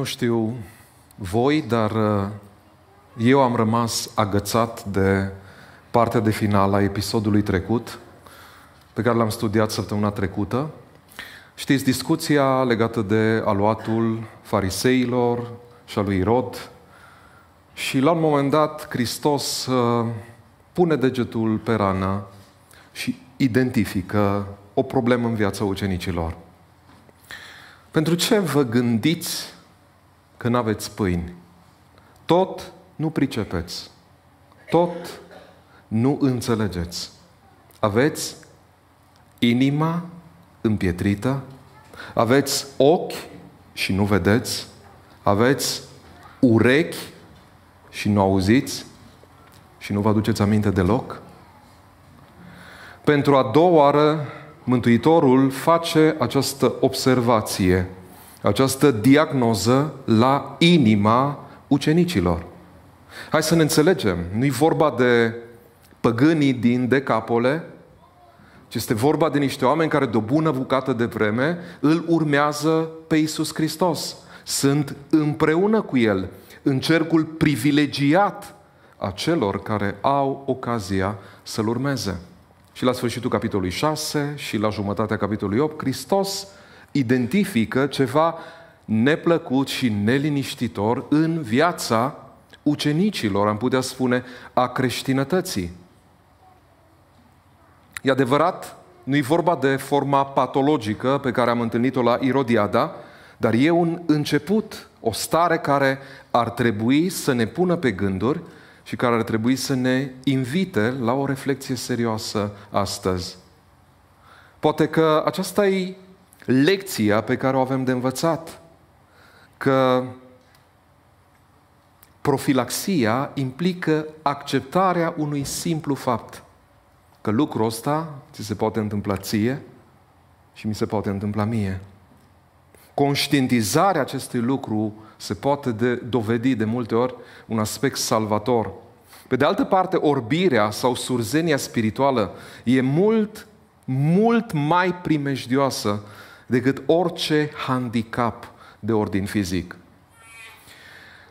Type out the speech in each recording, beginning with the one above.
Nu știu voi, dar uh, eu am rămas agățat de partea de final a episodului trecut, pe care l-am studiat săptămâna trecută. Știți, discuția legată de aluatul fariseilor și a lui Irod. Și la un moment dat, Hristos uh, pune degetul pe rană și identifică o problemă în viața ucenicilor. Pentru ce vă gândiți că nu aveți pâini. Tot nu pricepeți. Tot nu înțelegeți. Aveți inima împietrită, aveți ochi și nu vedeți, aveți urechi și nu auziți și nu vă aduceți aminte deloc? Pentru a doua oară, Mântuitorul face această observație această diagnoză la inima ucenicilor. Hai să ne înțelegem, nu-i vorba de păgânii din Decapole, ci este vorba de niște oameni care de o bună bucată de vreme îl urmează pe Iisus Hristos. Sunt împreună cu El, în cercul privilegiat a celor care au ocazia să-L urmeze. Și la sfârșitul capitolului 6 și la jumătatea capitolului 8, Hristos identifică ceva neplăcut și neliniștitor în viața ucenicilor, am putea spune, a creștinătății. E adevărat, nu e vorba de forma patologică pe care am întâlnit-o la Irodiada, dar e un început, o stare care ar trebui să ne pună pe gânduri și care ar trebui să ne invite la o reflexie serioasă astăzi. Poate că aceasta e lecția pe care o avem de învățat. Că profilaxia implică acceptarea unui simplu fapt. Că lucrul ăsta ți se poate întâmpla ție și mi se poate întâmpla mie. Conștientizarea acestui lucru se poate de, dovedi de multe ori un aspect salvator. Pe de altă parte, orbirea sau surzenia spirituală e mult, mult mai primejdioasă decât orice handicap de ordin fizic.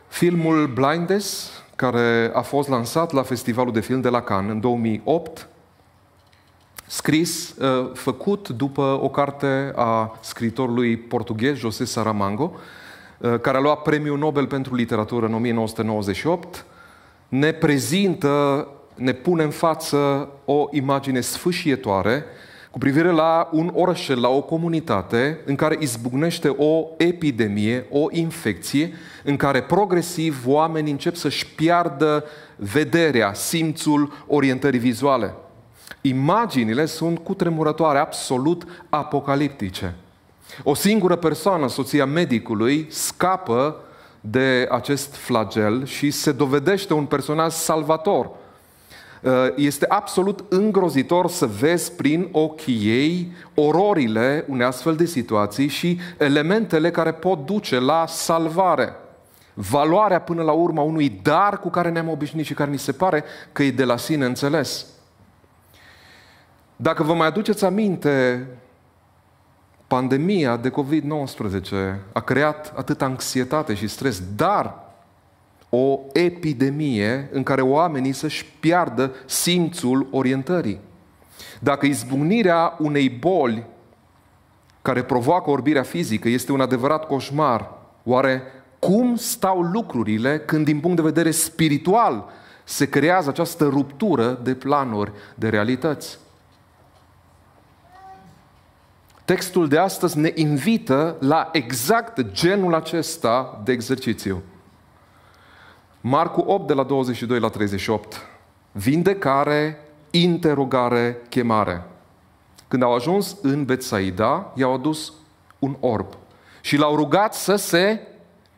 Filmul Blindes, care a fost lansat la Festivalul de Film de la Cannes în 2008, scris, uh, făcut după o carte a scritorului portughez José Saramango, uh, care a luat premiul Nobel pentru literatură în 1998, ne prezintă, ne pune în față o imagine sfâșietoare cu privire la un oraș, la o comunitate în care izbucnește o epidemie, o infecție, în care progresiv oamenii încep să-și piardă vederea, simțul orientării vizuale. Imaginile sunt cutremurătoare, absolut apocaliptice. O singură persoană, soția medicului, scapă de acest flagel și se dovedește un personaj salvator – Uh, este absolut îngrozitor să vezi prin ochii ei ororile unei astfel de situații și elementele care pot duce la salvare. Valoarea până la urma unui dar cu care ne-am obișnuit și care ni se pare că e de la sine înțeles. Dacă vă mai aduceți aminte, pandemia de COVID-19 a creat atât anxietate și stres, dar o epidemie în care oamenii să-și piardă simțul orientării. Dacă izbucnirea unei boli care provoacă orbirea fizică este un adevărat coșmar, oare cum stau lucrurile când din punct de vedere spiritual se creează această ruptură de planuri, de realități? Textul de astăzi ne invită la exact genul acesta de exercițiu. Marcu 8, de la 22 la 38. Vindecare, interogare, chemare. Când au ajuns în Betsaida, i-au adus un orb și l-au rugat să se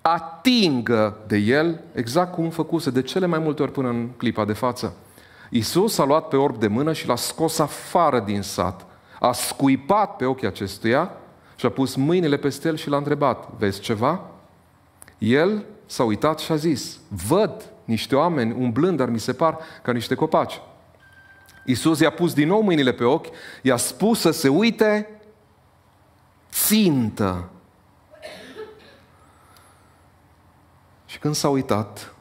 atingă de el, exact cum făcuse de cele mai multe ori până în clipa de față. Isus a luat pe orb de mână și l-a scos afară din sat, a scuipat pe ochii acestuia și a pus mâinile peste el și l-a întrebat, vezi ceva? El s-a uitat și a zis, văd niște oameni umblând, dar mi se par ca niște copaci. Iisus i-a pus din nou mâinile pe ochi, i-a spus să se uite țintă. Și când s-a uitat,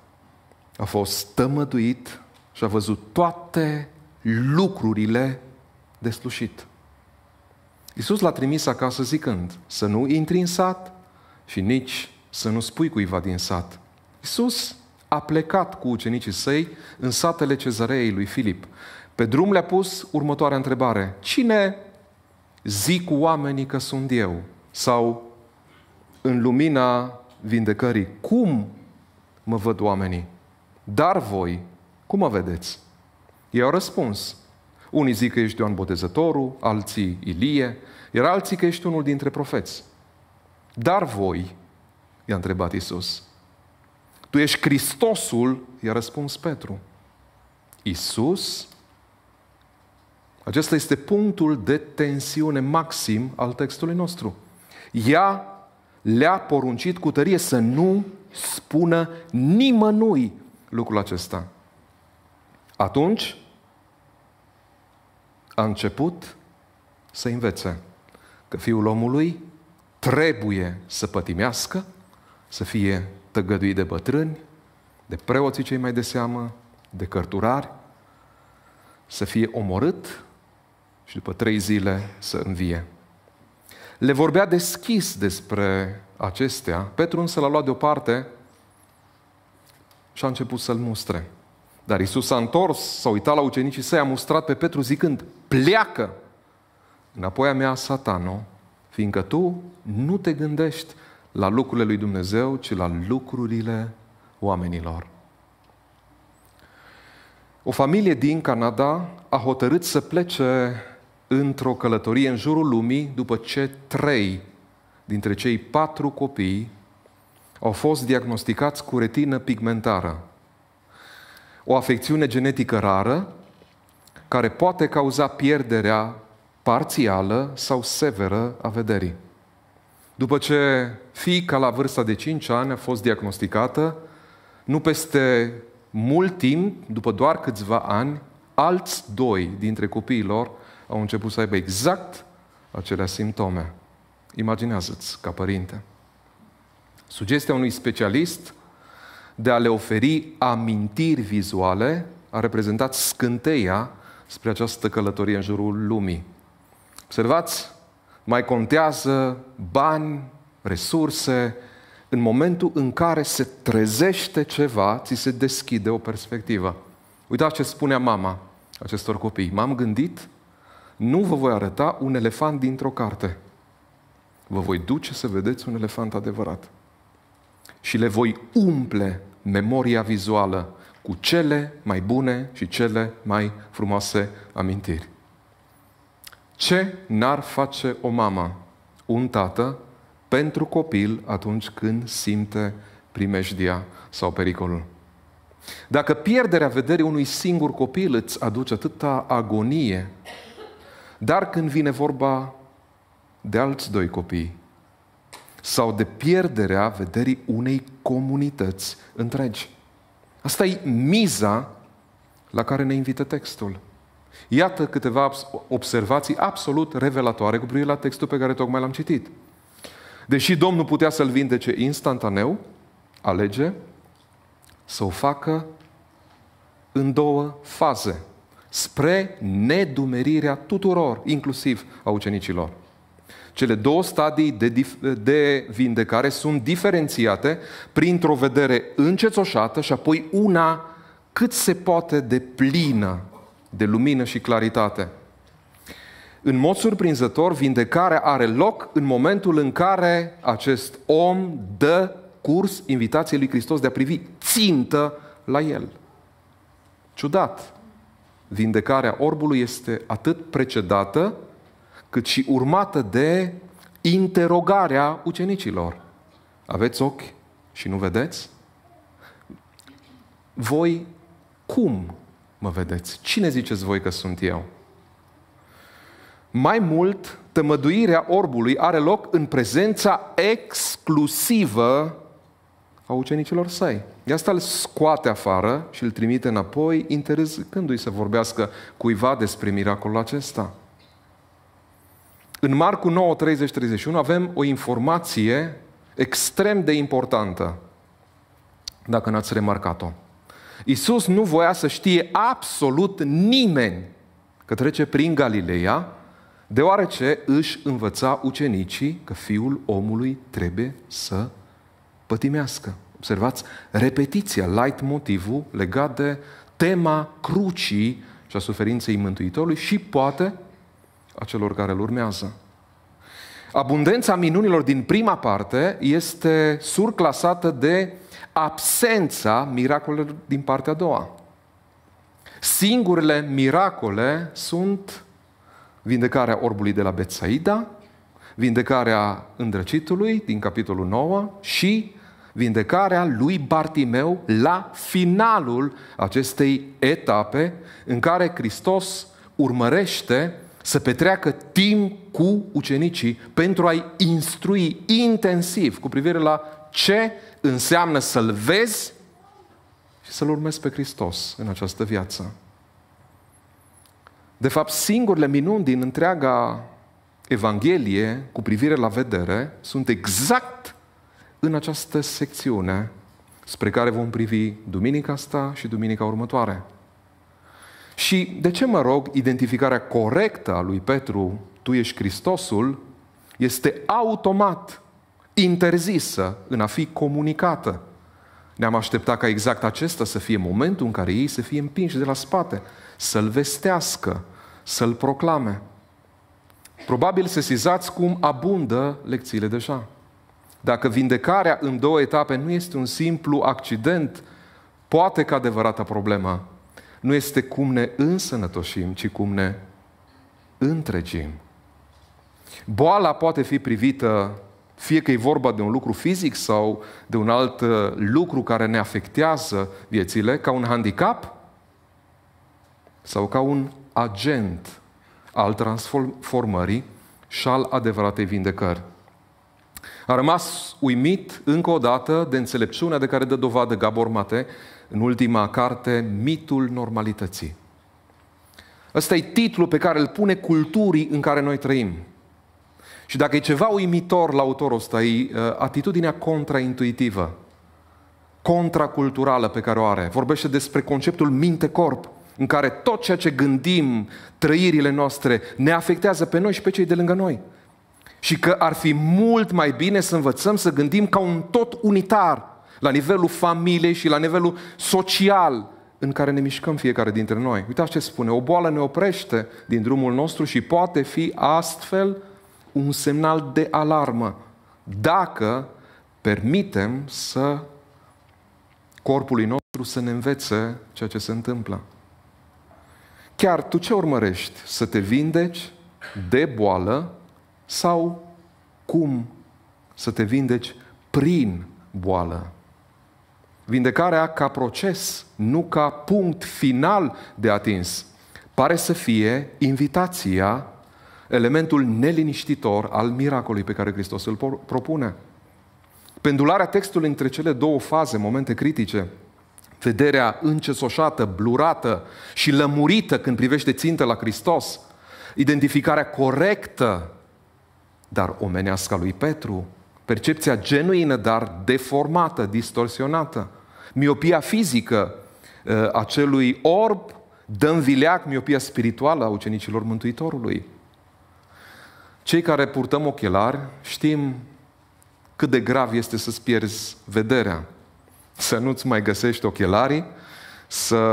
a fost tămăduit și a văzut toate lucrurile de slușit. Iisus l-a trimis acasă zicând, să nu intri în sat și nici să nu spui cuiva din sat. Iisus a plecat cu ucenicii săi în satele cezăreei lui Filip. Pe drum le-a pus următoarea întrebare. Cine zic oamenii că sunt eu? Sau în lumina vindecării, cum mă văd oamenii? Dar voi, cum mă vedeți? Ei au răspuns. Unii zic că ești Ioan Botezătorul, alții Ilie, iar alții că ești unul dintre profeți. Dar voi, I-a întrebat Isus. Tu ești Hristosul? I-a răspuns Petru. Isus? Acesta este punctul de tensiune maxim al textului nostru. Ea le-a poruncit cu tărie să nu spună nimănui lucrul acesta. Atunci a început să învețe că fiul omului trebuie să pătimească, să fie tăgăduit de bătrâni, de preoții cei mai de seamă, de cărturari, să fie omorât și după trei zile să învie. Le vorbea deschis despre acestea, Petru însă l-a luat deoparte și a început să-l mustre. Dar Isus s-a întors, s-a uitat la ucenicii săi, a mustrat pe Petru zicând, pleacă! Înapoi a mea, satano, fiindcă tu nu te gândești la lucrurile lui Dumnezeu, ci la lucrurile oamenilor. O familie din Canada a hotărât să plece într-o călătorie în jurul lumii după ce trei dintre cei patru copii au fost diagnosticați cu retină pigmentară, o afecțiune genetică rară care poate cauza pierderea parțială sau severă a vederii. După ce fiica la vârsta de 5 ani a fost diagnosticată, nu peste mult timp, după doar câțiva ani, alți doi dintre copiii lor au început să aibă exact acelea simptome. Imaginează-ți, ca părinte. Sugestia unui specialist de a le oferi amintiri vizuale a reprezentat scânteia spre această călătorie în jurul lumii. Observați mai contează bani, resurse, în momentul în care se trezește ceva, ți se deschide o perspectivă. Uitați ce spunea mama acestor copii. M-am gândit, nu vă voi arăta un elefant dintr-o carte. Vă voi duce să vedeți un elefant adevărat. Și le voi umple memoria vizuală cu cele mai bune și cele mai frumoase amintiri. Ce n-ar face o mamă, un tată, pentru copil atunci când simte primejdia sau pericolul? Dacă pierderea vederii unui singur copil îți aduce atâta agonie, dar când vine vorba de alți doi copii, sau de pierderea vederii unei comunități întregi. Asta e miza la care ne invită textul. Iată câteva observații absolut revelatoare cu privire la textul pe care tocmai l-am citit. Deși Domnul putea să-l vindece instantaneu, alege să o facă în două faze, spre nedumerirea tuturor, inclusiv a ucenicilor. Cele două stadii de, dif- de vindecare sunt diferențiate printr-o vedere încețoșată și apoi una cât se poate de plină de lumină și claritate. În mod surprinzător, vindecarea are loc în momentul în care acest om dă curs invitației lui Hristos de a privi țintă la el. Ciudat! Vindecarea orbului este atât precedată cât și urmată de interogarea ucenicilor. Aveți ochi și nu vedeți? Voi cum mă vedeți? Cine ziceți voi că sunt eu? Mai mult, tămăduirea orbului are loc în prezența exclusivă a ucenicilor săi. De asta îl scoate afară și îl trimite înapoi, interzicându-i să vorbească cuiva despre miracolul acesta. În Marcu 9, 30, 31 avem o informație extrem de importantă, dacă n-ați remarcat-o. Iisus nu voia să știe absolut nimeni că trece prin Galileea, deoarece își învăța ucenicii că fiul omului trebuie să pătimească. Observați repetiția, light motivul legat de tema crucii și a suferinței Mântuitorului și poate a celor care îl urmează. Abundența minunilor din prima parte este surclasată de absența miracolelor din partea a doua. Singurele miracole sunt vindecarea orbului de la Betsaida, vindecarea îndrăcitului din capitolul 9 și vindecarea lui Bartimeu la finalul acestei etape în care Hristos urmărește să petreacă timp cu ucenicii pentru a-i instrui intensiv cu privire la ce înseamnă să-L vezi și să-L urmezi pe Hristos în această viață. De fapt, singurele minuni din întreaga Evanghelie cu privire la vedere sunt exact în această secțiune spre care vom privi duminica asta și duminica următoare. Și de ce mă rog, identificarea corectă a lui Petru, tu ești Hristosul, este automat interzisă în a fi comunicată. Ne-am așteptat ca exact acesta să fie momentul în care ei să fie împinși de la spate, să-l vestească, să-l proclame. Probabil să sizați cum abundă lecțiile deja. Dacă vindecarea în două etape nu este un simplu accident, poate că adevărata problemă nu este cum ne însănătoșim, ci cum ne întregim. Boala poate fi privită fie că e vorba de un lucru fizic sau de un alt uh, lucru care ne afectează viețile, ca un handicap sau ca un agent al transformării și al adevăratei vindecări. A rămas uimit încă o dată de înțelepciunea de care dă dovadă Gabor Mate în ultima carte, Mitul normalității. Ăsta e titlul pe care îl pune culturii în care noi trăim. Și dacă e ceva uimitor la autorul ăsta, e uh, atitudinea contraintuitivă, contraculturală pe care o are. Vorbește despre conceptul minte-corp, în care tot ceea ce gândim, trăirile noastre, ne afectează pe noi și pe cei de lângă noi. Și că ar fi mult mai bine să învățăm să gândim ca un tot unitar, la nivelul familiei și la nivelul social în care ne mișcăm fiecare dintre noi. Uitați ce spune, o boală ne oprește din drumul nostru și poate fi astfel un semnal de alarmă dacă permitem să corpului nostru să ne învețe ceea ce se întâmplă. Chiar tu ce urmărești? Să te vindeci de boală sau cum să te vindeci prin boală? Vindecarea ca proces, nu ca punct final de atins, pare să fie invitația elementul neliniștitor al miracolului pe care Hristos îl propune. Pendularea textului între cele două faze, momente critice, vederea încesoșată, blurată și lămurită când privește țintă la Hristos, identificarea corectă, dar omenească a lui Petru, percepția genuină, dar deformată, distorsionată, miopia fizică uh, a celui orb, dă în vileac miopia spirituală a ucenicilor Mântuitorului. Cei care purtăm ochelari știm cât de grav este să-ți pierzi vederea, să nu-ți mai găsești ochelarii, să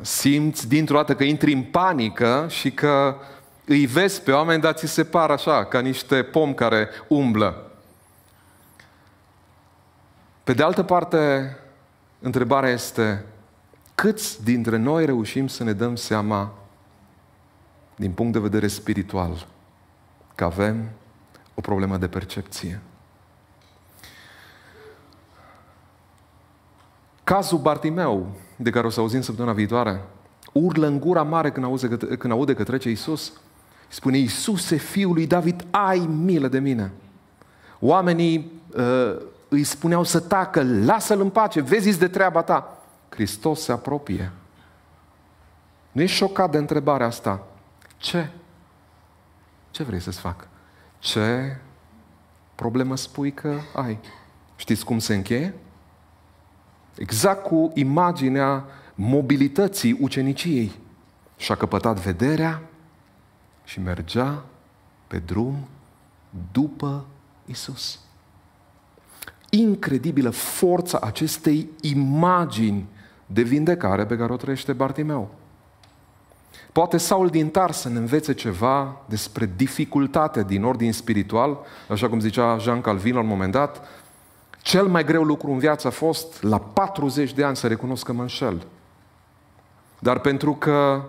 simți dintr-o dată că intri în panică și că îi vezi pe oameni, dar ți se par așa, ca niște pomi care umblă. Pe de altă parte, întrebarea este, câți dintre noi reușim să ne dăm seama, din punct de vedere spiritual, că avem o problemă de percepție. Cazul Bartimeu, de care o să auzim săptămâna viitoare, urlă în gura mare când, auze când aude că trece Isus. Spune, Iisuse, Fiul lui David, ai milă de mine. Oamenii uh, îi spuneau să tacă, lasă-l în pace, vezi de treaba ta. Hristos se apropie. Nu e șocat de întrebarea asta. Ce ce vrei să-ți fac? Ce problemă spui că ai? Știți cum se încheie? Exact cu imaginea mobilității uceniciei. Și-a căpătat vederea și mergea pe drum după Isus. Incredibilă forța acestei imagini de vindecare pe care o trăiește Bartimeu. Poate Saul din Tar să ne învețe ceva despre dificultatea din ordin spiritual, așa cum zicea Jean Calvin la un moment dat, cel mai greu lucru în viață a fost la 40 de ani să recunosc că mă înșel. Dar pentru că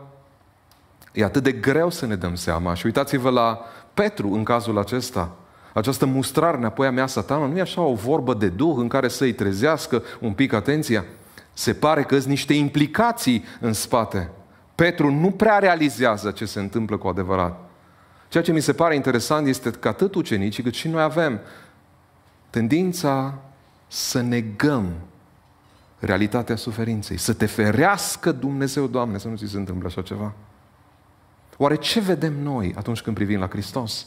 e atât de greu să ne dăm seama și uitați-vă la Petru în cazul acesta, această mustrare înapoi a mea satana, nu e așa o vorbă de duh în care să-i trezească un pic atenția? Se pare că sunt niște implicații în spate – Petru nu prea realizează ce se întâmplă cu adevărat. Ceea ce mi se pare interesant este că atât ucenicii cât și noi avem tendința să negăm realitatea suferinței, să te ferească Dumnezeu, Doamne, să nu ți se întâmple așa ceva. Oare ce vedem noi atunci când privim la Hristos?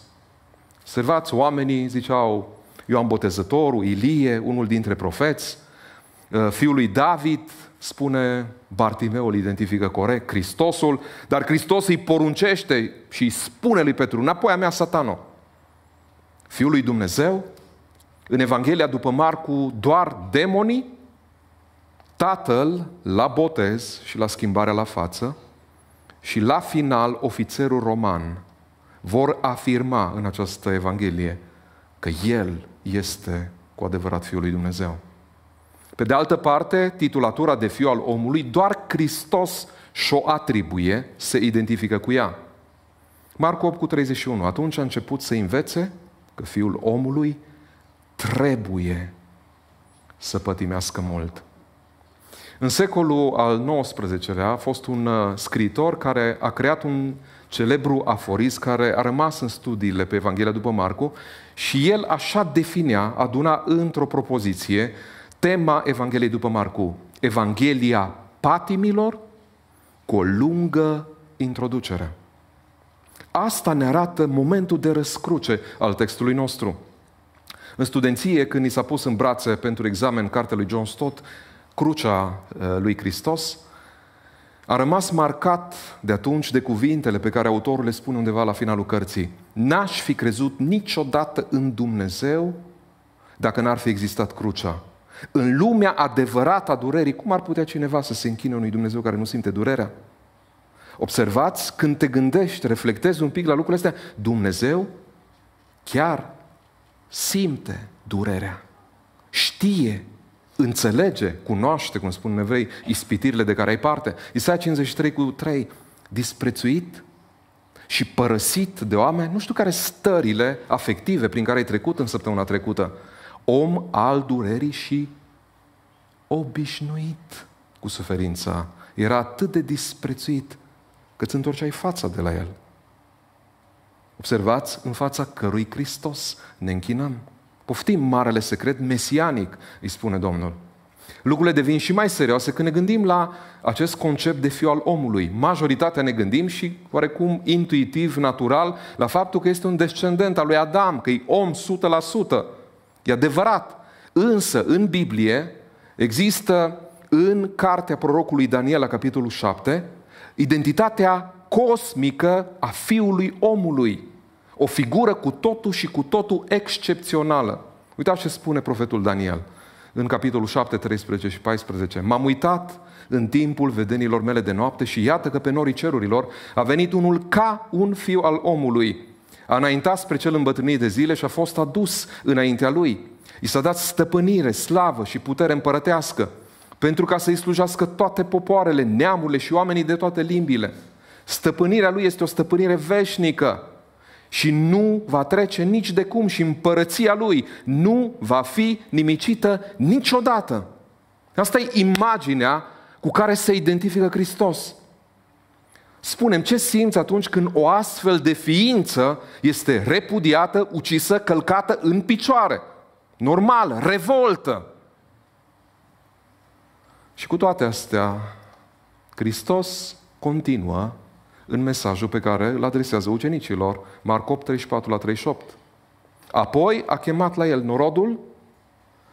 Observați, oamenii ziceau, Ioan Botezătorul, Ilie, unul dintre profeți, uh, fiul lui David, spune Bartimeu, îl identifică corect, Hristosul, dar Hristos îi poruncește și îi spune lui Petru, înapoi a mea satano, Fiul lui Dumnezeu, în Evanghelia după Marcu, doar demonii, tatăl la botez și la schimbarea la față și la final ofițerul roman vor afirma în această Evanghelie că El este cu adevărat Fiul lui Dumnezeu. Pe de altă parte, titulatura de fiu al omului doar Hristos și-o atribuie, se identifică cu ea. Marcu 8 cu 31. Atunci a început să învețe că fiul omului trebuie să pătimească mult. În secolul al XIX-lea a fost un uh, scriitor care a creat un celebru aforism care a rămas în studiile pe Evanghelia după Marcu și el așa definea, aduna într-o propoziție, tema Evangheliei după Marcu, Evanghelia patimilor cu o lungă introducere. Asta ne arată momentul de răscruce al textului nostru. În studenție, când i s-a pus în brațe pentru examen cartea lui John Stott, crucea eh, lui Hristos, a rămas marcat de atunci de cuvintele pe care autorul le spune undeva la finalul cărții. N-aș fi crezut niciodată în Dumnezeu dacă n-ar fi existat crucea. În lumea adevărată a durerii, cum ar putea cineva să se închine unui Dumnezeu care nu simte durerea? Observați, când te gândești, reflectezi un pic la lucrurile astea, Dumnezeu chiar simte durerea. Știe, înțelege, cunoaște, cum spun nevrei ispitirile de care ai parte. Isaia 53 cu 3, disprețuit și părăsit de oameni, nu știu care stările afective prin care ai trecut în săptămâna trecută, om al durerii și obișnuit cu suferința. Era atât de disprețuit că îți întorceai fața de la el. Observați în fața cărui Hristos ne închinăm. Poftim marele secret mesianic, îi spune Domnul. Lucrurile devin și mai serioase când ne gândim la acest concept de fiu al omului. Majoritatea ne gândim și oarecum intuitiv, natural, la faptul că este un descendent al lui Adam, că e om E adevărat. Însă, în Biblie, există în cartea prorocului Daniel, la capitolul 7, identitatea cosmică a fiului omului. O figură cu totul și cu totul excepțională. Uitați ce spune profetul Daniel în capitolul 7, 13 și 14. M-am uitat în timpul vedenilor mele de noapte și iată că pe norii cerurilor a venit unul ca un fiu al omului. A înaintat spre cel îmbătrânit de zile și a fost adus înaintea lui. I s-a dat stăpânire, slavă și putere împărătească, pentru ca să-i slujească toate popoarele, neamurile și oamenii de toate limbile. Stăpânirea lui este o stăpânire veșnică și nu va trece nici de cum și împărăția lui nu va fi nimicită niciodată. Asta e imaginea cu care se identifică Hristos. Spunem ce simți atunci când o astfel de ființă este repudiată, ucisă, călcată în picioare. Normal, revoltă. Și cu toate astea, Hristos continuă în mesajul pe care îl adresează ucenicilor, Marco 34 la 38. Apoi a chemat la el norodul,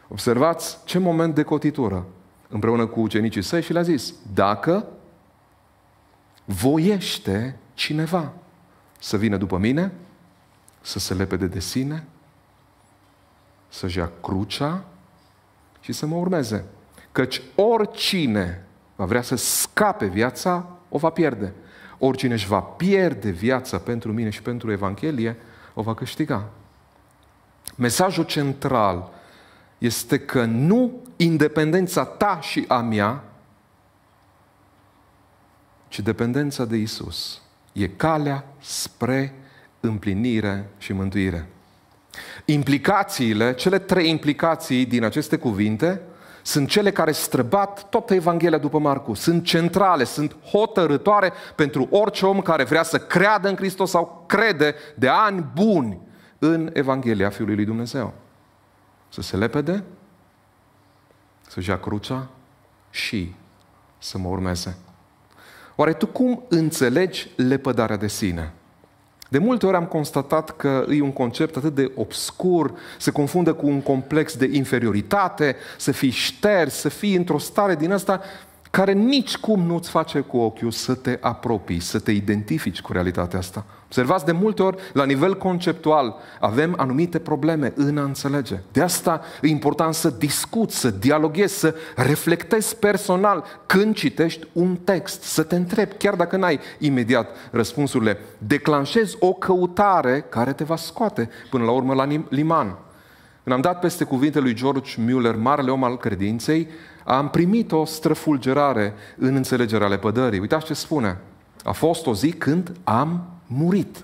observați ce moment de cotitură, împreună cu ucenicii săi și le-a zis, dacă voiește cineva să vină după mine, să se lepede de sine, să-și ia crucea și să mă urmeze. Căci oricine va vrea să scape viața, o va pierde. Oricine își va pierde viața pentru mine și pentru Evanghelie, o va câștiga. Mesajul central este că nu independența ta și a mea și dependența de Isus e calea spre împlinire și mântuire. Implicațiile, cele trei implicații din aceste cuvinte, sunt cele care străbat toată Evanghelia după Marcu. Sunt centrale, sunt hotărătoare pentru orice om care vrea să creadă în Hristos sau crede de ani buni în Evanghelia Fiului lui Dumnezeu. Să se lepede, să-și ia crucea și să mă urmeze. Oare tu cum înțelegi lepădarea de sine? De multe ori am constatat că e un concept atât de obscur, se confundă cu un complex de inferioritate, să fii șters, să fii într-o stare din asta care nici cum nu-ți face cu ochiul să te apropii, să te identifici cu realitatea asta. Observați, de multe ori, la nivel conceptual, avem anumite probleme în a înțelege. De asta e important să discuți, să dialoghezi, să reflectezi personal când citești un text, să te întrebi, chiar dacă n-ai imediat răspunsurile. Declanșezi o căutare care te va scoate până la urmă la liman. Când am dat peste cuvintele lui George Mueller, marele om al credinței, am primit o străfulgerare în înțelegerea lepădării. Uitați ce spune. A fost o zi când am murit.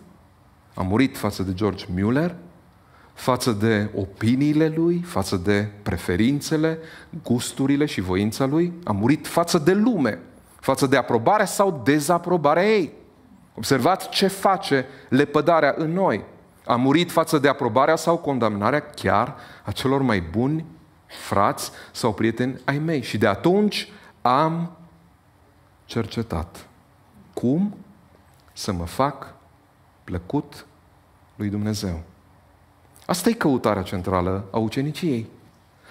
A murit față de George Mueller, față de opiniile lui, față de preferințele, gusturile și voința lui. A murit față de lume, față de aprobarea sau dezaprobarea ei. Observați ce face lepădarea în noi. A murit față de aprobarea sau condamnarea chiar a celor mai buni frați sau prieteni ai mei. Și de atunci am cercetat. Cum? să mă fac plăcut lui Dumnezeu. Asta e căutarea centrală a uceniciei.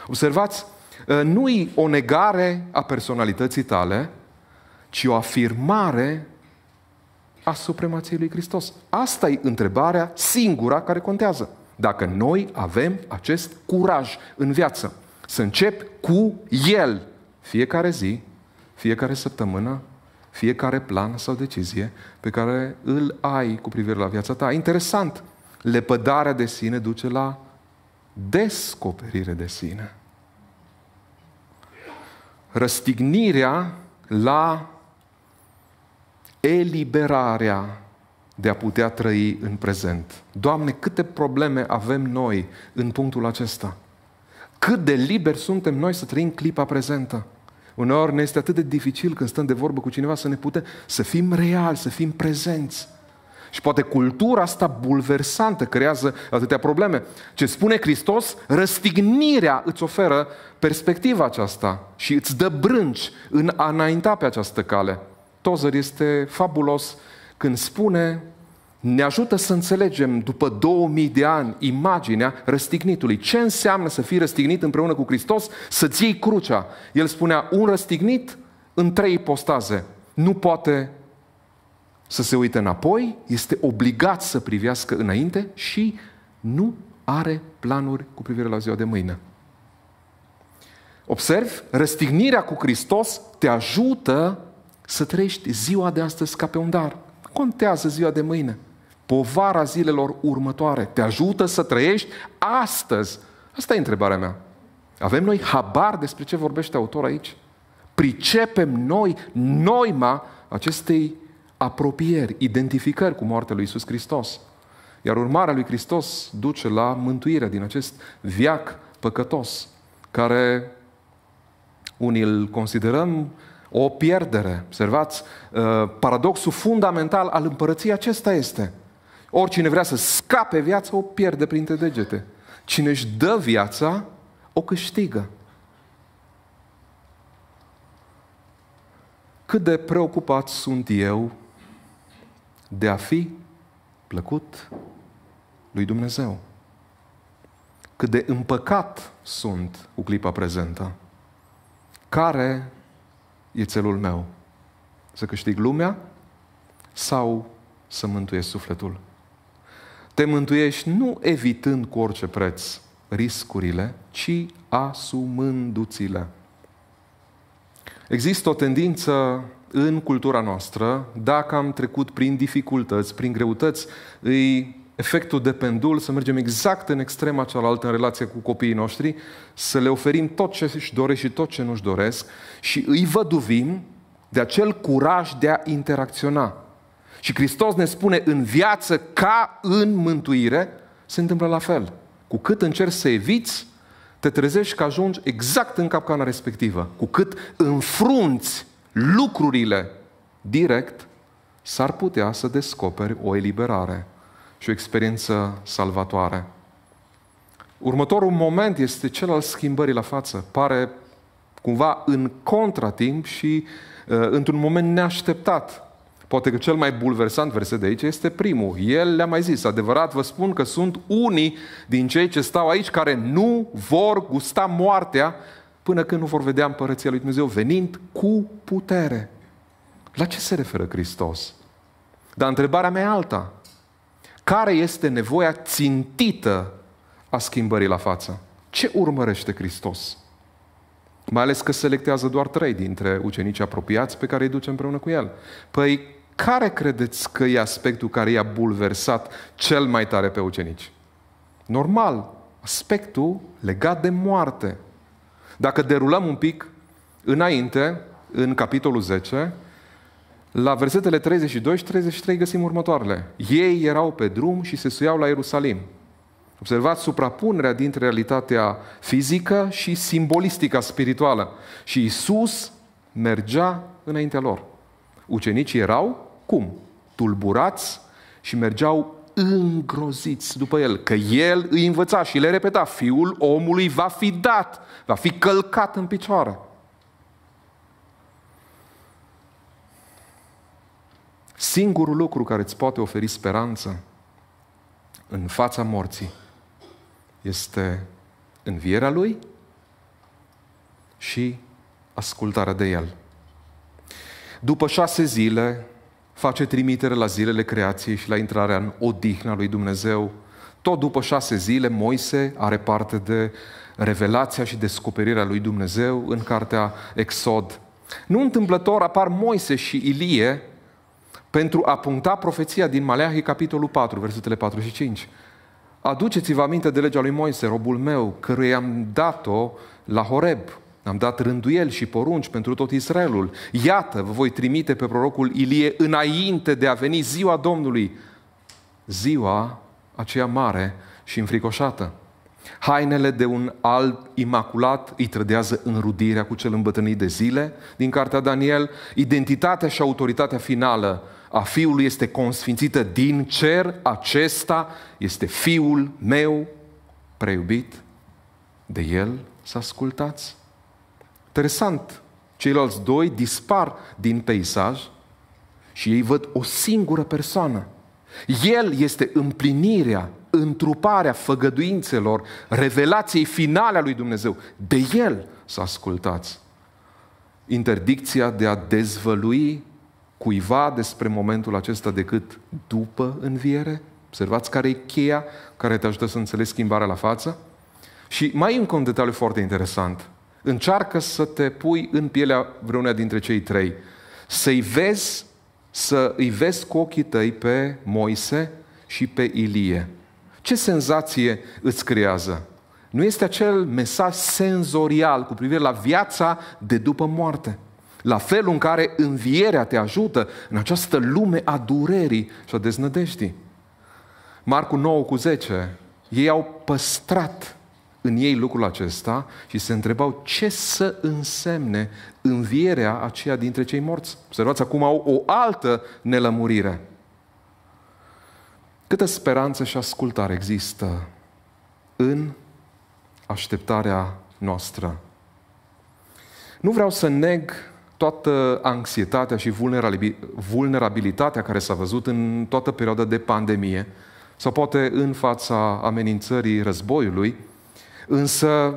Observați, ă, nu e o negare a personalității tale, ci o afirmare a supremației lui Hristos. Asta e întrebarea singura care contează. Dacă noi avem acest curaj în viață, să încep cu El fiecare zi, fiecare săptămână, fiecare plan sau decizie pe care îl ai cu privire la viața ta. Interesant, lepădarea de sine duce la descoperire de sine. Răstignirea la eliberarea de a putea trăi în prezent. Doamne, câte probleme avem noi în punctul acesta? Cât de liberi suntem noi să trăim clipa prezentă? Uneori ne este atât de dificil când stăm de vorbă cu cineva să ne putem să fim reali, să fim prezenți. Și poate cultura asta bulversantă creează atâtea probleme. Ce spune Hristos, răstignirea îți oferă perspectiva aceasta și îți dă brânci în a înainta pe această cale. Tozer este fabulos când spune ne ajută să înțelegem după 2000 de ani imaginea răstignitului. Ce înseamnă să fii răstignit împreună cu Hristos? Să-ți iei crucea. El spunea, un răstignit în trei ipostaze. Nu poate să se uite înapoi, este obligat să privească înainte și nu are planuri cu privire la ziua de mâine. Observ, răstignirea cu Hristos te ajută să trăiești ziua de astăzi ca pe un dar. Contează ziua de mâine povara zilelor următoare? Te ajută să trăiești astăzi? Asta e întrebarea mea. Avem noi habar despre ce vorbește autor aici? Pricepem noi noima acestei apropieri, identificări cu moartea lui Isus Hristos. Iar urmarea lui Hristos duce la mântuirea din acest viac păcătos, care unii îl considerăm o pierdere. Observați, uh, paradoxul fundamental al împărăției acesta este. Oricine vrea să scape viața, o pierde printre degete. Cine își dă viața, o câștigă. Cât de preocupat sunt eu de a fi plăcut lui Dumnezeu? Cât de împăcat sunt cu clipa prezentă? Care e țelul meu? Să câștig lumea sau să mântuiesc sufletul? te mântuiești nu evitând cu orice preț riscurile, ci asumându-ți-le. Există o tendință în cultura noastră, dacă am trecut prin dificultăți, prin greutăți, îi efectul de pendul, să mergem exact în extrema cealaltă în relație cu copiii noștri, să le oferim tot ce își doresc și tot ce nu-și doresc și îi văduvim de acel curaj de a interacționa. Și Hristos ne spune în viață ca în mântuire, se întâmplă la fel. Cu cât încerci să eviți, te trezești că ajungi exact în capcana respectivă. Cu cât înfrunți lucrurile direct, s-ar putea să descoperi o eliberare și o experiență salvatoare. Următorul moment este cel al schimbării la față. Pare cumva în contratimp și uh, într-un moment neașteptat. Poate că cel mai bulversant verset de aici este primul. El le-a mai zis, adevărat vă spun că sunt unii din cei ce stau aici care nu vor gusta moartea până când nu vor vedea împărăția lui Dumnezeu venind cu putere. La ce se referă Hristos? Dar întrebarea mea e alta. Care este nevoia țintită a schimbării la față? Ce urmărește Hristos? Mai ales că selectează doar trei dintre ucenicii apropiați pe care îi duce împreună cu el. Păi care credeți că e aspectul care i-a bulversat cel mai tare pe ucenici? Normal, aspectul legat de moarte. Dacă derulăm un pic înainte, în capitolul 10, la versetele 32 și 33 găsim următoarele. Ei erau pe drum și se suiau la Ierusalim. Observați suprapunerea dintre realitatea fizică și simbolistica spirituală. Și Isus mergea înaintea lor. Ucenicii erau cum? Tulburați și mergeau îngroziți după el, că el îi învăța și le repeta, fiul omului va fi dat, va fi călcat în picioare. Singurul lucru care îți poate oferi speranță în fața morții este învierea lui și ascultarea de el. După șase zile, face trimitere la zilele creației și la intrarea în odihna lui Dumnezeu. Tot după șase zile, Moise are parte de revelația și descoperirea lui Dumnezeu în cartea Exod. Nu întâmplător apar Moise și Ilie pentru a puncta profeția din Maleahii, capitolul 4, versetele 4 și 5. Aduceți-vă aminte de legea lui Moise, robul meu, căruia i-am dat-o la Horeb, am dat rânduieli și porunci pentru tot Israelul. Iată, vă voi trimite pe prorocul Ilie înainte de a veni ziua Domnului, ziua aceea mare și înfricoșată. Hainele de un alb imaculat îi trădează înrudirea cu cel îmbătrânit de zile din cartea Daniel. Identitatea și autoritatea finală a Fiului este consfințită din cer. Acesta este Fiul meu preiubit. De El să ascultați. Interesant, ceilalți doi dispar din peisaj și ei văd o singură persoană. El este împlinirea, întruparea făgăduințelor, revelației finale a lui Dumnezeu. De el să ascultați. Interdicția de a dezvălui cuiva despre momentul acesta decât după înviere. Observați care e cheia care te ajută să înțelegi schimbarea la față. Și mai încă un detaliu foarte interesant. Încearcă să te pui în pielea vreunea dintre cei trei. Să-i vezi, să îi vezi cu ochii tăi pe Moise și pe Ilie. Ce senzație îți creează? Nu este acel mesaj senzorial cu privire la viața de după moarte. La felul în care învierea te ajută în această lume a durerii și a deznădejdii. Marcu 9 cu 10, ei au păstrat în ei lucrul acesta și se întrebau ce să însemne învierea aceea dintre cei morți. Observați, acum au o altă nelămurire. Câtă speranță și ascultare există în așteptarea noastră. Nu vreau să neg toată anxietatea și vulnerabilitatea care s-a văzut în toată perioada de pandemie, sau poate în fața amenințării războiului, Însă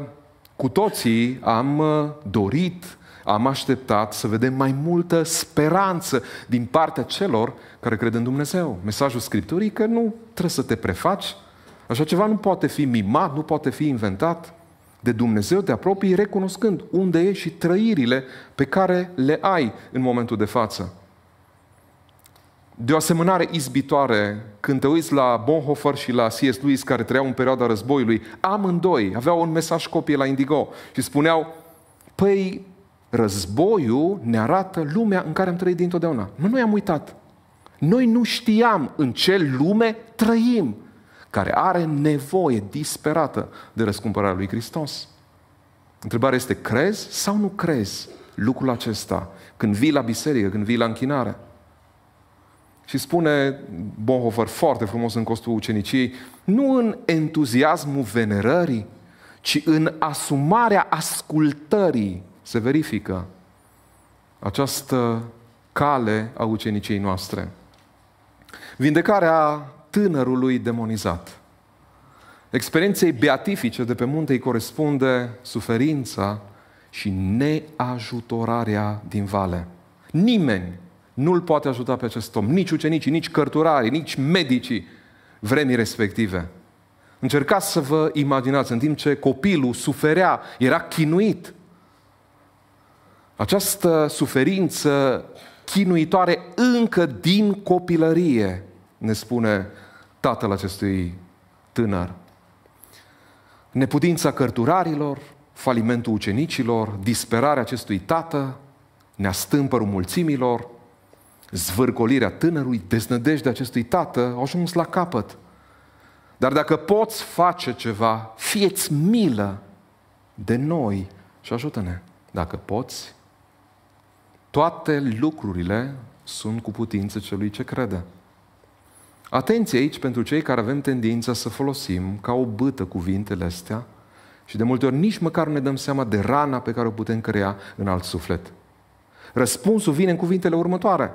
cu toții am uh, dorit, am așteptat să vedem mai multă speranță din partea celor care cred în Dumnezeu. Mesajul Scripturii că nu trebuie să te prefaci, așa ceva nu poate fi mimat, nu poate fi inventat. De Dumnezeu te apropii recunoscând unde ești și trăirile pe care le ai în momentul de față de o asemănare izbitoare, când te uiți la Bonhoeffer și la C.S. Lewis, care trăiau în perioada războiului, amândoi aveau un mesaj copie la Indigo și spuneau, păi, războiul ne arată lumea în care am trăit dintotdeauna. Nu noi am uitat. Noi nu știam în ce lume trăim, care are nevoie disperată de răscumpărarea lui Hristos. Întrebarea este, crezi sau nu crezi lucrul acesta când vii la biserică, când vii la închinare? Și spune Bonhoeffer foarte frumos în costul uceniciei, nu în entuziasmul venerării, ci în asumarea ascultării se verifică această cale a ucenicii noastre. Vindecarea tânărului demonizat. Experienței beatifice de pe munte îi corespunde suferința și neajutorarea din vale. Nimeni nu-l poate ajuta pe acest om, nici ucenicii, nici cărturarii, nici medicii vremii respective. Încercați să vă imaginați, în timp ce copilul suferea, era chinuit. Această suferință chinuitoare încă din copilărie, ne spune tatăl acestui tânăr. Neputința cărturarilor, falimentul ucenicilor, disperarea acestui tată, neastâmpărul mulțimilor, Zvârcolirea tânărului, deznădejdea acestui tată, au ajuns la capăt. Dar dacă poți face ceva, fieți milă de noi și ajută-ne. Dacă poți, toate lucrurile sunt cu putință celui ce crede. Atenție aici pentru cei care avem tendința să folosim ca o bâtă cuvintele astea și de multe ori nici măcar nu ne dăm seama de rana pe care o putem crea în alt suflet. Răspunsul vine în cuvintele următoare.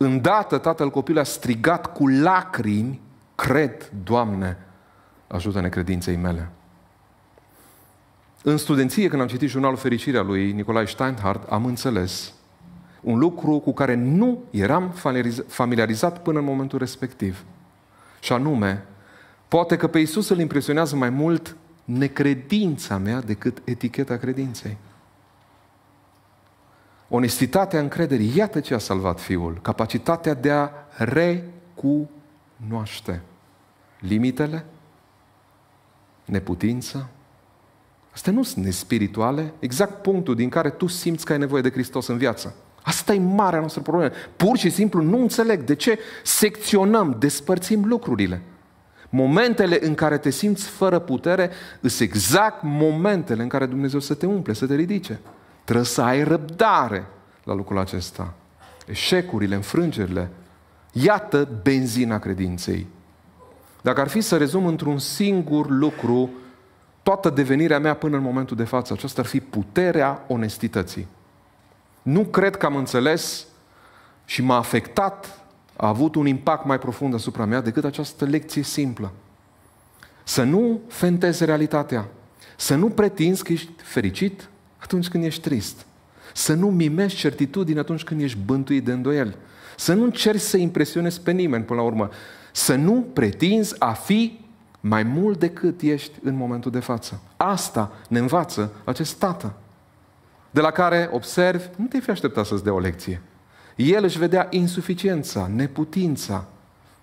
Îndată tatăl copilului a strigat cu lacrimi, cred, Doamne, ajută-ne credinței mele. În studenție, când am citit jurnalul Fericirea lui Nicolae Steinhardt, am înțeles un lucru cu care nu eram familiarizat până în momentul respectiv. Și anume, poate că pe Isus îl impresionează mai mult necredința mea decât eticheta credinței. Onestitatea încrederii, iată ce a salvat Fiul. Capacitatea de a recunoaște limitele, neputința. Astea nu sunt nespirituale, exact punctul din care tu simți că ai nevoie de Hristos în viață. Asta e marea noastră problemă. Pur și simplu nu înțeleg de ce secționăm, despărțim lucrurile. Momentele în care te simți fără putere sunt exact momentele în care Dumnezeu să te umple, să te ridice. Trebuie să ai răbdare la lucrul acesta. Eșecurile, înfrângerile. Iată benzina credinței. Dacă ar fi să rezum într-un singur lucru toată devenirea mea până în momentul de față, aceasta ar fi puterea onestității. Nu cred că am înțeles și m-a afectat, a avut un impact mai profund asupra mea decât această lecție simplă. Să nu fentezi realitatea, să nu pretinzi că ești fericit, atunci când ești trist. Să nu mimești certitudini atunci când ești bântuit de îndoiel. Să nu încerci să impresionezi pe nimeni până la urmă. Să nu pretinzi a fi mai mult decât ești în momentul de față. Asta ne învață acest tată, de la care observi, nu te fi așteptat să-ți dea o lecție. El își vedea insuficiența, neputința,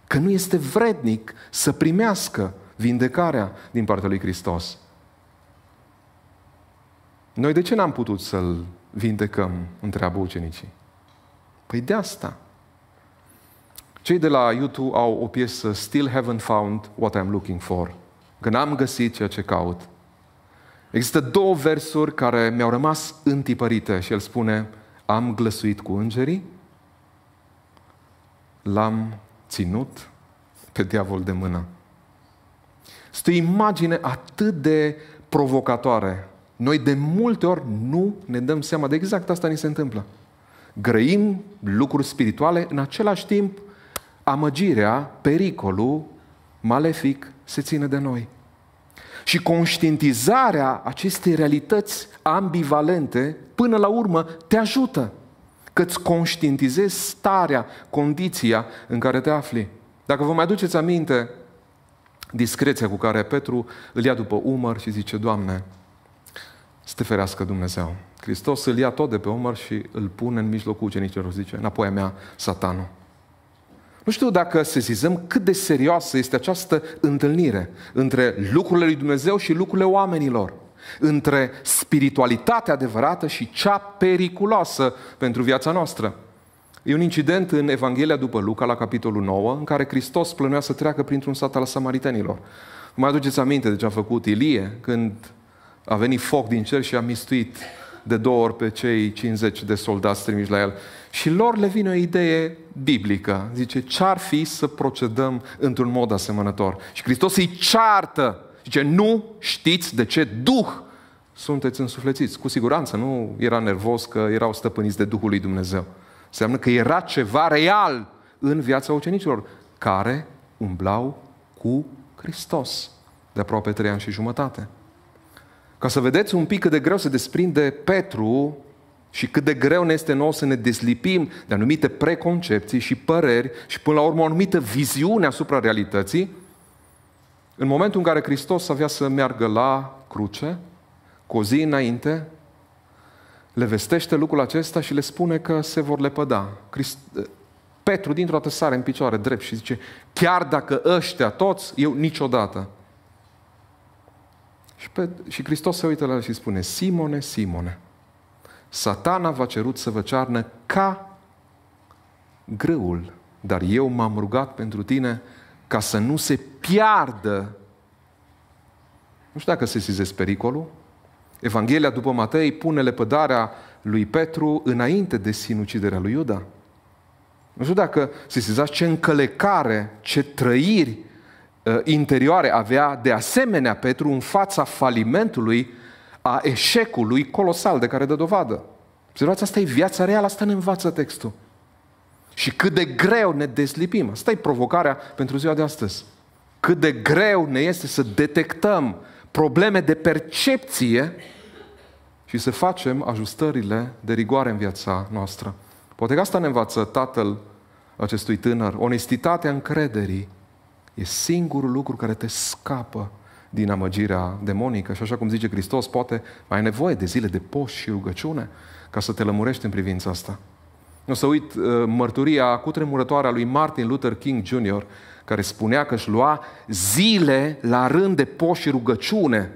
că nu este vrednic să primească vindecarea din partea lui Hristos. Noi de ce n-am putut să-l vindecăm? Întreabă ucenicii. Păi de asta. Cei de la YouTube au o piesă Still haven't found what I'm looking for. Că n-am găsit ceea ce caut. Există două versuri care mi-au rămas întipărite și el spune am glăsuit cu îngerii, l-am ținut pe diavol de mână. Este o imagine atât de provocatoare noi de multe ori nu ne dăm seama de exact asta ni se întâmplă. Grăim lucruri spirituale, în același timp amăgirea, pericolul malefic se ține de noi. Și conștientizarea acestei realități ambivalente, până la urmă, te ajută că îți conștientizezi starea, condiția în care te afli. Dacă vă mai aduceți aminte, discreția cu care Petru îl ia după umăr și zice, Doamne, să te ferească Dumnezeu. Hristos îl ia tot de pe umăr și îl pune în mijlocul ucenicilor, zice, înapoi a mea, satanul. Nu știu dacă sesizăm cât de serioasă este această întâlnire între lucrurile lui Dumnezeu și lucrurile oamenilor, între spiritualitatea adevărată și cea periculoasă pentru viața noastră. E un incident în Evanghelia după Luca, la capitolul 9, în care Hristos plănuia să treacă printr-un sat al samaritenilor. Mai aduceți aminte de ce a făcut Ilie când a venit foc din cer și a mistuit de două ori pe cei 50 de soldați trimiși la el. Și lor le vine o idee biblică. Zice, ce-ar fi să procedăm într-un mod asemănător? Și Hristos îi ceartă. Zice, nu știți de ce Duh sunteți însuflețiți. Cu siguranță nu era nervos că erau stăpâniți de Duhul lui Dumnezeu. Înseamnă că era ceva real în viața ucenicilor care umblau cu Hristos de aproape trei ani și jumătate. Ca să vedeți un pic cât de greu se desprinde Petru și cât de greu ne este nou să ne deslipim de anumite preconcepții și păreri și până la urmă o anumită viziune asupra realității, în momentul în care Hristos avea să meargă la cruce, cu o zi înainte, le vestește lucrul acesta și le spune că se vor lepăda. Christ... Petru dintr-o dată sare în picioare drept și zice, chiar dacă ăștia toți, eu niciodată. Și, pe, și Hristos se uită la el și spune, Simone, Simone, satana v-a cerut să vă cearnă ca grâul, dar eu m-am rugat pentru tine ca să nu se piardă. Nu știu dacă se sizezi pericolul. Evanghelia după Matei pune lepădarea lui Petru înainte de sinuciderea lui Iuda. Nu știu dacă se sizați ce încălecare, ce trăiri Uh, interioare avea de asemenea Petru în fața falimentului, a eșecului colosal de care dă dovadă. Observați, asta e viața reală, asta ne învață textul. Și cât de greu ne deslipim. Asta e provocarea pentru ziua de astăzi. Cât de greu ne este să detectăm probleme de percepție și să facem ajustările de rigoare în viața noastră. Poate că asta ne învață tatăl acestui tânăr, onestitatea încrederii E singurul lucru care te scapă din amăgirea demonică și așa cum zice Hristos, poate ai nevoie de zile de poși și rugăciune ca să te lămurești în privința asta. O să uit uh, mărturia cutremurătoare a lui Martin Luther King Jr., care spunea că își lua zile la rând de poși și rugăciune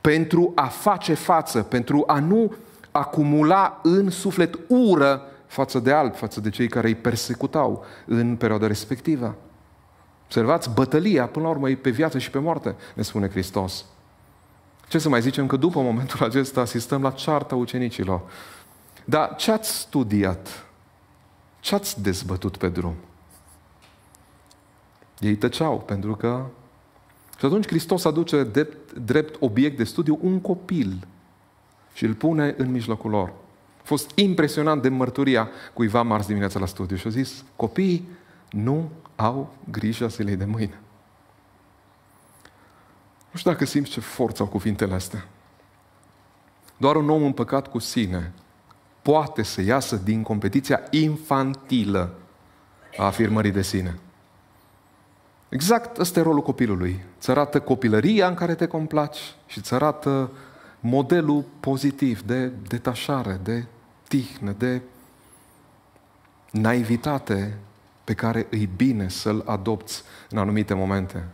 pentru a face față, pentru a nu acumula în suflet ură față de alb, față de cei care îi persecutau în perioada respectivă. Observați, bătălia până la urmă e pe viață și pe moarte, ne spune Hristos. Ce să mai zicem că după momentul acesta asistăm la cearta ucenicilor. Dar ce ați studiat? Ce ați dezbătut pe drum? Ei tăceau pentru că... Și atunci Hristos aduce drept, drept obiect de studiu un copil și îl pune în mijlocul lor. A fost impresionant de mărturia cuiva marți dimineața la studiu și a zis, copiii nu au grijă zilei de mâine. Nu știu dacă simți ce forță au cuvintele astea. Doar un om împăcat cu sine poate să iasă din competiția infantilă a afirmării de sine. Exact ăsta e rolul copilului. Îți arată copilăria în care te complaci și îți arată modelul pozitiv de detașare, de tihnă, de naivitate pe care îi bine să-l adopți în anumite momente.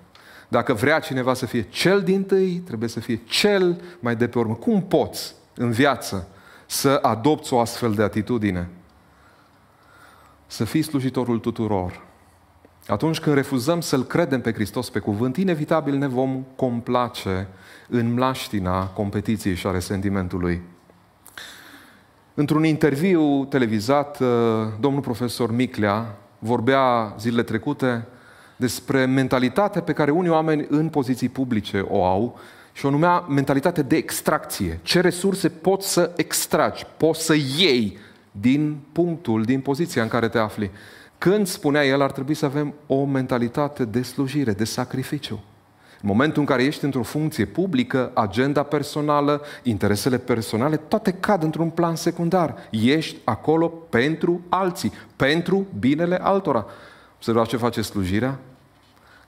Dacă vrea cineva să fie cel din tâi, trebuie să fie cel mai de pe urmă. Cum poți în viață să adopți o astfel de atitudine? Să fii slujitorul tuturor. Atunci când refuzăm să-L credem pe Hristos pe cuvânt, inevitabil ne vom complace în mlaștina competiției și a resentimentului. Într-un interviu televizat, uh, domnul profesor Miclea vorbea zilele trecute despre mentalitatea pe care unii oameni în poziții publice o au și o numea mentalitate de extracție. Ce resurse poți să extragi, poți să iei din punctul, din poziția în care te afli. Când spunea el, ar trebui să avem o mentalitate de slujire, de sacrificiu. În momentul în care ești într-o funcție publică, agenda personală, interesele personale, toate cad într-un plan secundar. Ești acolo pentru alții, pentru binele altora. Observați ce face slujirea?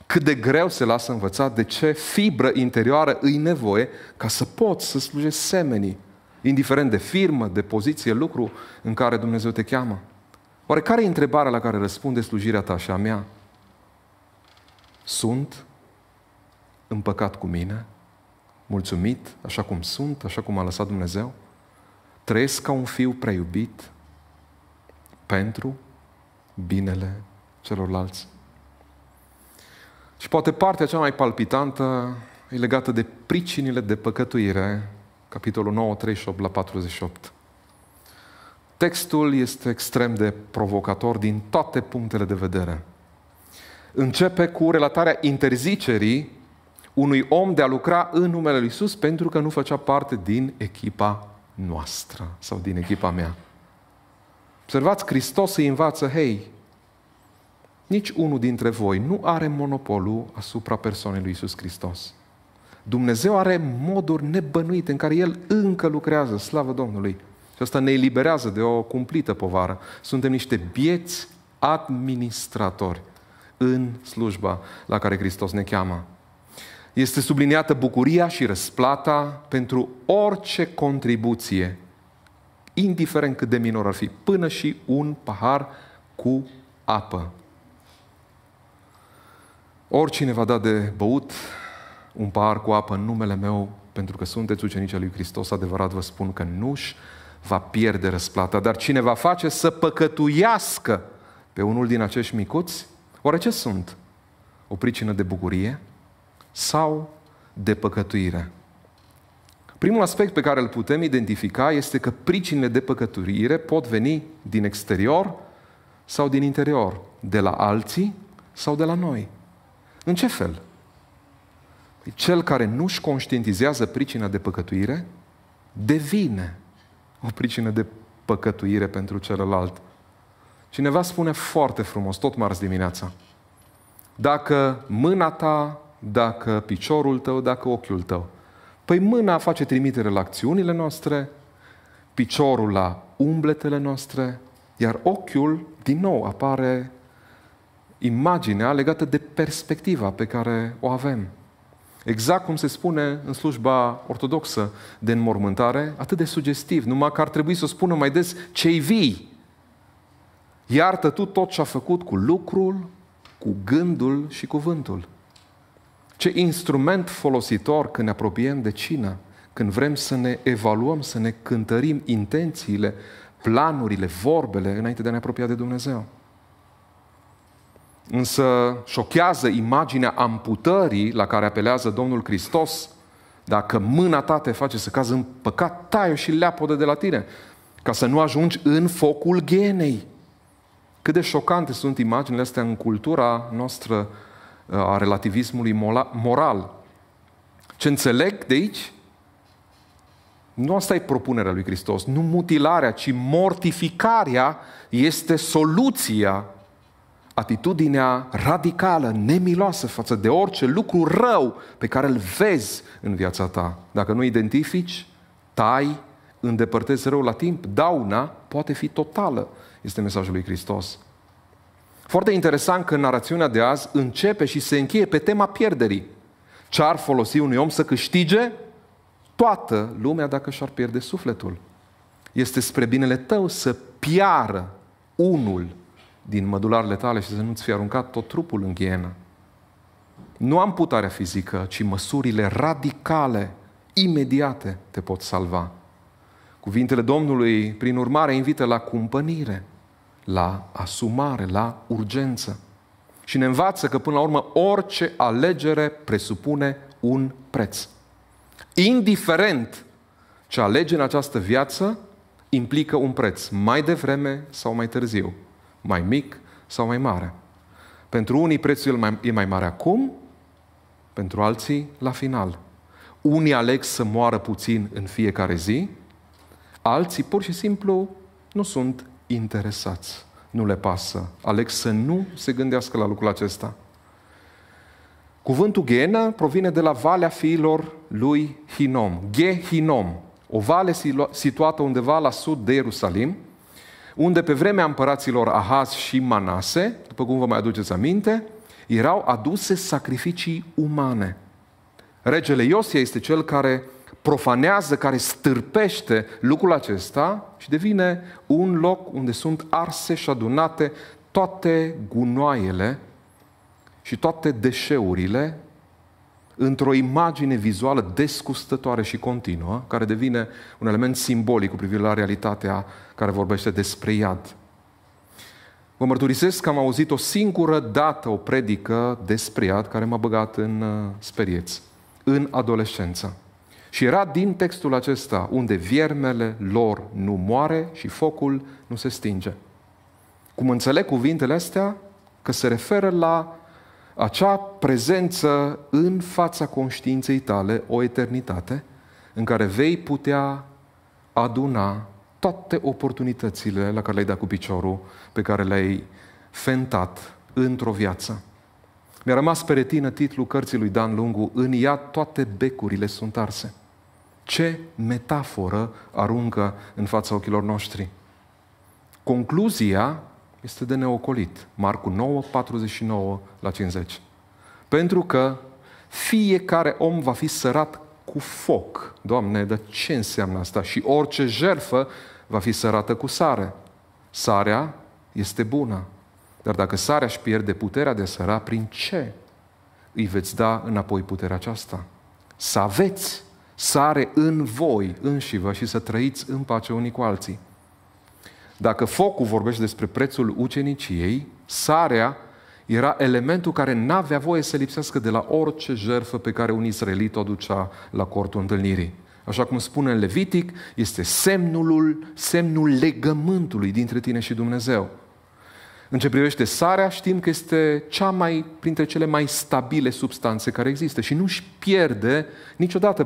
Cât de greu se lasă învățat, de ce fibră interioară îi nevoie ca să poți să slujești semenii, indiferent de firmă, de poziție, lucru în care Dumnezeu te cheamă. Oare care e întrebarea la care răspunde slujirea ta și a mea? Sunt împăcat cu mine, mulțumit, așa cum sunt, așa cum a lăsat Dumnezeu, trăiesc ca un fiu preiubit pentru binele celorlalți. Și poate partea cea mai palpitantă e legată de pricinile de păcătuire, capitolul 9, 38 la 48. Textul este extrem de provocator din toate punctele de vedere. Începe cu relatarea interzicerii unui om de a lucra în numele Lui Isus pentru că nu făcea parte din echipa noastră sau din echipa mea. Observați, Hristos îi învață, hei, nici unul dintre voi nu are monopolul asupra persoanei lui Isus Hristos. Dumnezeu are moduri nebănuite în care El încă lucrează, slavă Domnului. Și asta ne eliberează de o cumplită povară. Suntem niște bieți administratori în slujba la care Hristos ne cheamă este subliniată bucuria și răsplata pentru orice contribuție, indiferent cât de minor ar fi, până și un pahar cu apă. Oricine va da de băut un pahar cu apă în numele meu, pentru că sunteți ucenici al lui Hristos, adevărat vă spun că nu-și va pierde răsplata, dar cine va face să păcătuiască pe unul din acești micuți, oare ce sunt? O pricină de bucurie? sau de păcătuire. Primul aspect pe care îl putem identifica este că pricinile de păcătuire pot veni din exterior sau din interior, de la alții sau de la noi. În ce fel? Păi cel care nu-și conștientizează pricina de păcătuire devine o pricină de păcătuire pentru celălalt. Cineva spune foarte frumos, tot marți dimineața, dacă mâna ta dacă piciorul tău, dacă ochiul tău. Păi mâna face trimitere la acțiunile noastre, piciorul la umbletele noastre, iar ochiul, din nou, apare imaginea legată de perspectiva pe care o avem. Exact cum se spune în slujba ortodoxă de înmormântare, atât de sugestiv, numai că ar trebui să spună mai des cei vii. Iartă tu tot ce a făcut cu lucrul, cu gândul și cuvântul. Ce instrument folositor când ne apropiem de cină, când vrem să ne evaluăm, să ne cântărim intențiile, planurile, vorbele înainte de a ne apropia de Dumnezeu. Însă șochează imaginea amputării la care apelează Domnul Hristos. Dacă mâna ta te face să cazi în păcat, tai și leapodă de la tine, ca să nu ajungi în focul genei. Cât de șocante sunt imaginile astea în cultura noastră a relativismului moral. Ce înțeleg de aici? Nu asta e propunerea lui Hristos. Nu mutilarea, ci mortificarea este soluția, atitudinea radicală, nemiloasă față de orice lucru rău pe care îl vezi în viața ta. Dacă nu identifici, tai, îndepărtezi rău la timp, dauna poate fi totală, este mesajul lui Hristos. Foarte interesant că narațiunea de azi începe și se încheie pe tema pierderii. Ce ar folosi unui om să câștige toată lumea dacă și-ar pierde sufletul? Este spre binele tău să piară unul din mădularele tale și să nu-ți fie aruncat tot trupul în ghienă. Nu am putarea fizică, ci măsurile radicale, imediate, te pot salva. Cuvintele Domnului, prin urmare, invită la cumpănire – la asumare, la urgență. Și ne învață că, până la urmă, orice alegere presupune un preț. Indiferent ce alege în această viață, implică un preț, mai devreme sau mai târziu, mai mic sau mai mare. Pentru unii prețul e mai mare acum, pentru alții la final. Unii aleg să moară puțin în fiecare zi, alții pur și simplu nu sunt interesați, nu le pasă. Aleg să nu se gândească la lucrul acesta. Cuvântul Ghenă provine de la Valea Fiilor lui Hinom, Gehinom, o vale situată undeva la sud de Ierusalim, unde pe vremea împăraților Ahaz și Manase, după cum vă mai aduceți aminte, erau aduse sacrificii umane. Regele Iosia este cel care profanează, care stârpește lucrul acesta și devine un loc unde sunt arse și adunate toate gunoaiele și toate deșeurile într-o imagine vizuală descustătoare și continuă, care devine un element simbolic cu privire la realitatea care vorbește despre iad. Vă mărturisesc că am auzit o singură dată o predică despre iad care m-a băgat în uh, sperieți, în adolescență. Și era din textul acesta unde viermele lor nu moare și focul nu se stinge. Cum înțeleg cuvintele astea? Că se referă la acea prezență în fața conștiinței tale, o eternitate, în care vei putea aduna toate oportunitățile la care le-ai dat cu piciorul, pe care le-ai fentat într-o viață. Mi-a rămas pe retină titlul cărții lui Dan Lungu, În ea toate becurile sunt arse. Ce metaforă aruncă în fața ochilor noștri? Concluzia este de neocolit. Marcu 9, 49 la 50. Pentru că fiecare om va fi sărat cu foc. Doamne, dar ce înseamnă asta? Și orice jerfă va fi sărată cu sare. Sarea este bună. Dar dacă sarea își pierde puterea de săra, prin ce îi veți da înapoi puterea aceasta? Să aveți sare în voi înșivă și să trăiți în pace unii cu alții. Dacă focul vorbește despre prețul uceniciei, sarea era elementul care n-avea voie să lipsească de la orice jertfă pe care un israelit o aducea la cortul întâlnirii. Așa cum spune în Levitic, este semnul, semnul legământului dintre tine și Dumnezeu. În ce privește sarea, știm că este cea mai, printre cele mai stabile substanțe care există și nu își pierde niciodată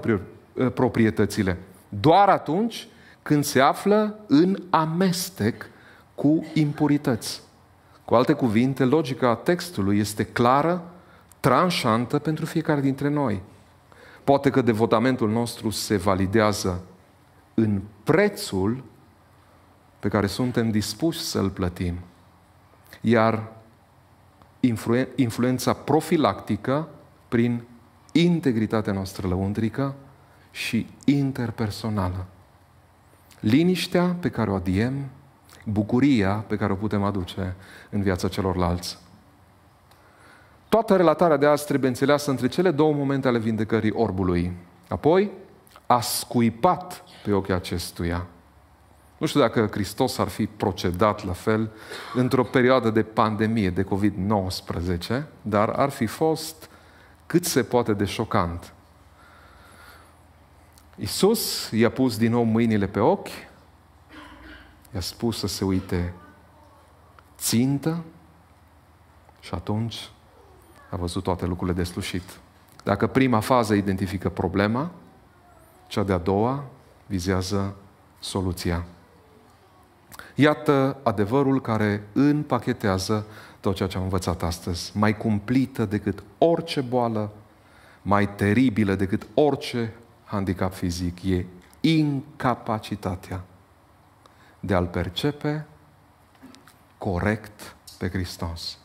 Uh, proprietățile. Doar atunci când se află în amestec cu impurități. Cu alte cuvinte, logica textului este clară, tranșantă pentru fiecare dintre noi. Poate că devotamentul nostru se validează în prețul pe care suntem dispuși să-l plătim. Iar influența profilactică prin integritatea noastră lăuntrică și interpersonală. Liniștea pe care o adiem, bucuria pe care o putem aduce în viața celorlalți. Toată relatarea de azi trebuie înțeleasă între cele două momente ale vindecării orbului. Apoi, a scuipat pe ochii acestuia. Nu știu dacă Hristos ar fi procedat la fel într-o perioadă de pandemie de COVID-19, dar ar fi fost cât se poate de șocant Isus i-a pus din nou mâinile pe ochi, i-a spus să se uite țintă și atunci a văzut toate lucrurile de slușit. Dacă prima fază identifică problema, cea de-a doua vizează soluția. Iată adevărul care împachetează tot ceea ce am învățat astăzi. Mai cumplită decât orice boală, mai teribilă decât orice handicap fizic, e incapacitatea de a-L percepe corect pe Hristos.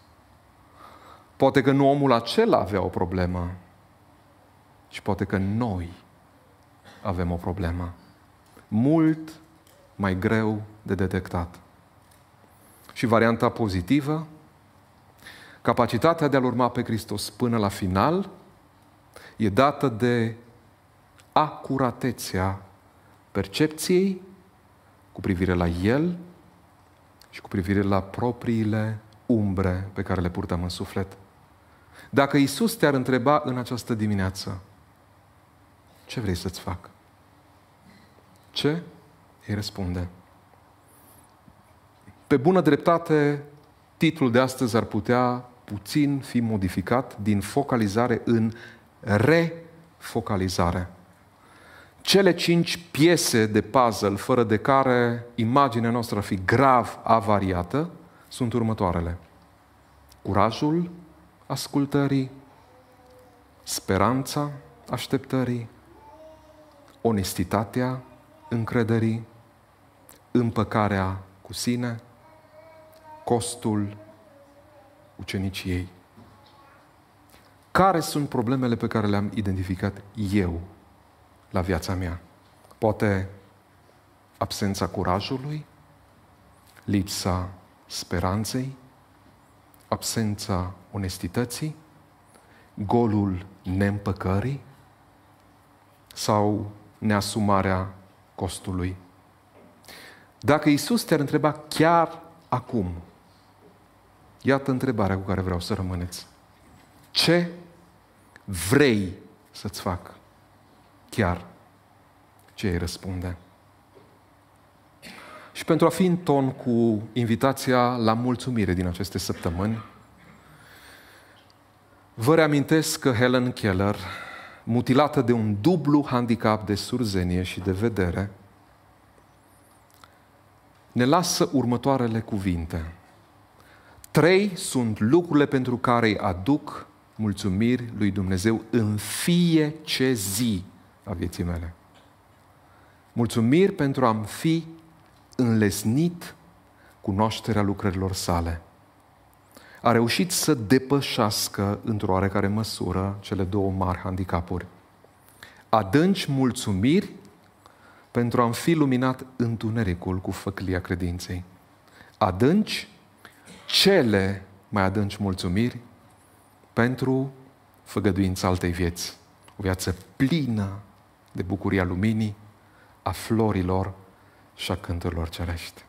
Poate că nu omul acela avea o problemă, ci poate că noi avem o problemă. Mult mai greu de detectat. Și varianta pozitivă, capacitatea de a-L urma pe Hristos până la final, e dată de acuratețea percepției cu privire la el și cu privire la propriile umbre pe care le purtăm în suflet. Dacă Isus te-ar întreba în această dimineață, ce vrei să-ți fac? Ce? Îi răspunde. Pe bună dreptate, titlul de astăzi ar putea puțin fi modificat din focalizare în refocalizare cele cinci piese de puzzle fără de care imaginea noastră ar fi grav avariată sunt următoarele. Curajul ascultării, speranța așteptării, onestitatea încrederii, împăcarea cu sine, costul uceniciei. Care sunt problemele pe care le-am identificat eu la viața mea? Poate absența curajului, lipsa speranței, absența onestității, golul neîmpăcării sau neasumarea costului. Dacă Isus te-ar întreba chiar acum, iată întrebarea cu care vreau să rămâneți. Ce vrei să-ți fac? chiar ce îi răspunde. Și pentru a fi în ton cu invitația la mulțumire din aceste săptămâni, vă reamintesc că Helen Keller, mutilată de un dublu handicap de surzenie și de vedere, ne lasă următoarele cuvinte. Trei sunt lucrurile pentru care îi aduc mulțumiri lui Dumnezeu în fie ce zi a vieții mele. Mulțumiri pentru a-mi fi înlesnit cunoașterea lucrărilor sale. A reușit să depășească într-o oarecare măsură cele două mari handicapuri. Adânci mulțumiri pentru a-mi fi luminat întunericul cu făclia credinței. Adânci cele mai adânci mulțumiri pentru făgăduința altei vieți. O viață plină de bucuria luminii, a florilor și a cântărilor cerești.